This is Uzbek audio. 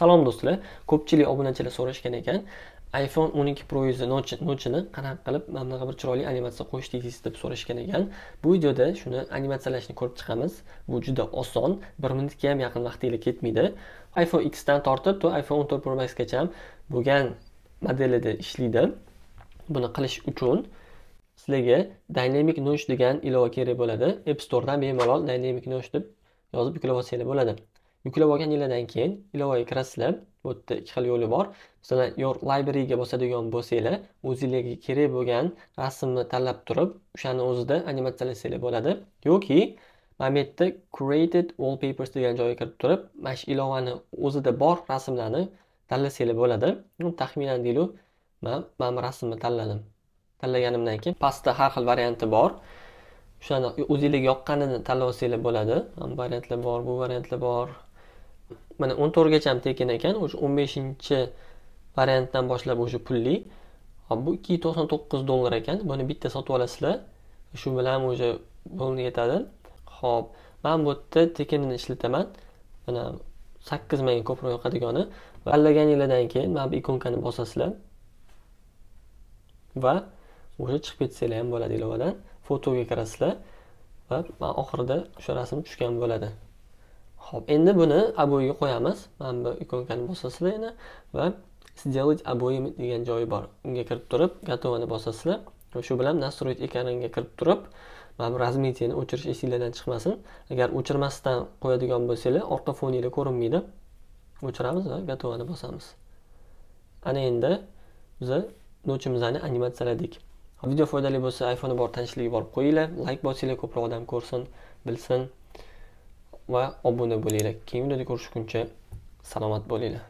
salom do'stlar ko'pchilik obunachilar so'rashgan ekan iphone 12 pro yuzi nochini qanaqa qilib bunaqa bir chiroyli animatsiya qo'yish deysiz deb so'rashgan ekan bu videoda shuni animatsiyalashni ko'rib chiqamiz bu juda oson bir minutga ham yaqin vaqtinglar ketmaydi iphone x dan tortib to iphone 14 pro maxgacha ham bo'lgan modelida ishlaydi buni qilish uchun sizlarga dynamic nosh degan ilova kerak bo'ladi app storedan bemalol dynamic nosh deb yozib yuklab olsanglar bo'ladi yuklab olgan yilidan keyin ilovaga kirasizlar bu yerda ikki xil yo'li bor masalan your libraryga bosadigan bo'lsanglar o'zinglarga kerak bo'lgan rasmni tanlab turib o'shani o'zida animatsiyalasanglar bo'ladi yoki mana bu yerda created wallpapers degan joyga kirib turib mana shu ilovani o'zida bor rasmlarni tanlasanglar bo'ladi taxminan deylik man mana bu rasmni tanladim tanlaganimdan keyin pastda har xil varianti bor o'shani o'zinglarga yoqqanini tanlab olsanglar bo'ladi variantlar bor bu variantlar bor mana o'n to'rtgacha ham tekin ekan o'sha o'n beshinchi variantdan boshlab o'sha pulli bu ikki yuz to'qson to'qqiz dollar ekan buni bitta sotib olasizlar shu bilan o'sha bo'ldi yetadi ho'p man bu yerda tekinini ishlataman mana sakkiz mingga ko'proq yoqadigani tanlaganinglardan keyin mana bu ikonkani bosasizlar va o'sha chiqib ketsanglar ham bo'ladi ilovadan fotoga kirasizlar va oxirida o'sha rasm tushgan bo'ladi ho'p endi buni обоyga qo'yamiz mana bu ikonkani bosasizlar yana va сделать обоим degan joyi bor unga kirib turib готовani bosasizlar shu bilan настроить ekaniga kirib turib mana bu razmitiyani o'chirish esingizdan chiqmasin agar o'chirmasdan qo'yadigan bo'lsangiz, orqa foninglar ko'rinmaydi o'chiramiz va готовani bosamiz ana endi biz nochimizni animatsiyaladik video foydali bo'lsa iphone bor tanishligi borib qo'yinglar like bosinglar ko'proq odam ko'rsin bilsin va obuna bo'linglar keyingi videoda ko'rishguncha salomat bo'linglar